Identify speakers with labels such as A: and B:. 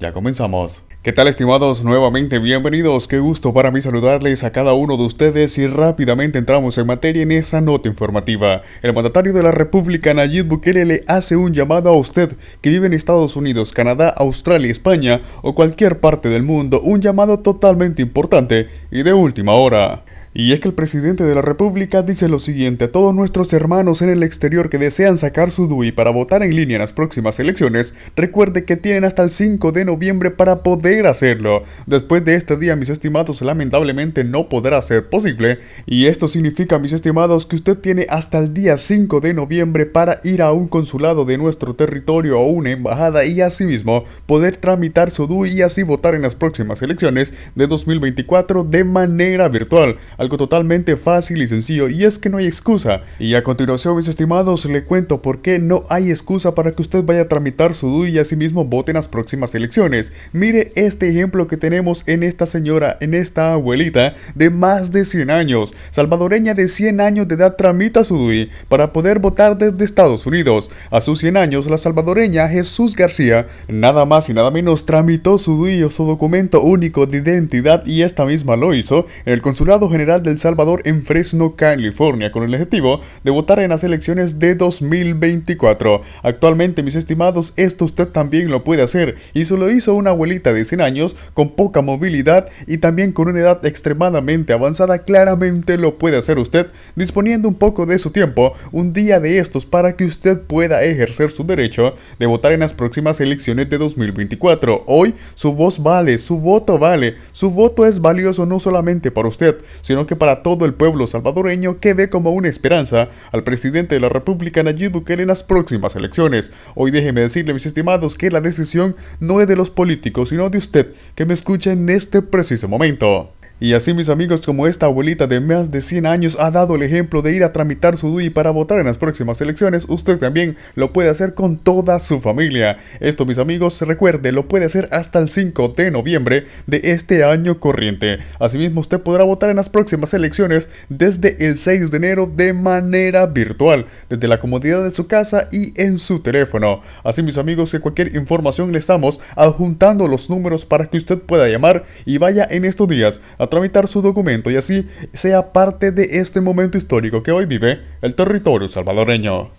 A: ya comenzamos. ¿Qué tal estimados? Nuevamente bienvenidos. Qué gusto para mí saludarles a cada uno de ustedes y rápidamente entramos en materia en esta nota informativa. El mandatario de la República Nayib Bukele le hace un llamado a usted que vive en Estados Unidos, Canadá, Australia, España o cualquier parte del mundo, un llamado totalmente importante y de última hora. Y es que el presidente de la República dice lo siguiente a todos nuestros hermanos en el exterior que desean sacar su DUI para votar en línea en las próximas elecciones, recuerde que tienen hasta el 5 de noviembre para poder hacerlo. Después de este día, mis estimados, lamentablemente no podrá ser posible. Y esto significa, mis estimados, que usted tiene hasta el día 5 de noviembre para ir a un consulado de nuestro territorio o una embajada y asimismo poder tramitar su DUI y así votar en las próximas elecciones de 2024 de manera virtual totalmente fácil y sencillo y es que no hay excusa. Y a continuación mis estimados le cuento por qué no hay excusa para que usted vaya a tramitar su DUI y asimismo vote en las próximas elecciones. Mire este ejemplo que tenemos en esta señora, en esta abuelita de más de 100 años, salvadoreña de 100 años de edad tramita su DUI para poder votar desde Estados Unidos. A sus 100 años la salvadoreña Jesús García nada más y nada menos tramitó su DUI o su documento único de identidad y esta misma lo hizo en el Consulado General del Salvador en Fresno, California, con el objetivo de votar en las elecciones de 2024. Actualmente, mis estimados, esto usted también lo puede hacer y se lo hizo una abuelita de 100 años con poca movilidad y también con una edad extremadamente avanzada, claramente lo puede hacer usted disponiendo un poco de su tiempo un día de estos para que usted pueda ejercer su derecho de votar en las próximas elecciones de 2024. Hoy su voz vale, su voto vale, su voto es valioso no solamente para usted, sino que para todo el pueblo salvadoreño que ve como una esperanza al presidente de la República Nayib Bukele en las próximas elecciones. Hoy déjeme decirle, mis estimados, que la decisión no es de los políticos, sino de usted que me escucha en este preciso momento. Y así mis amigos, como esta abuelita de más de 100 años ha dado el ejemplo de ir a tramitar su DUI para votar en las próximas elecciones, usted también lo puede hacer con toda su familia. Esto mis amigos, recuerde, lo puede hacer hasta el 5 de noviembre de este año corriente. Asimismo, usted podrá votar en las próximas elecciones desde el 6 de enero de manera virtual, desde la comodidad de su casa y en su teléfono. Así mis amigos, que cualquier información le estamos adjuntando los números para que usted pueda llamar y vaya en estos días a tramitar su documento y así sea parte de este momento histórico que hoy vive el territorio salvadoreño.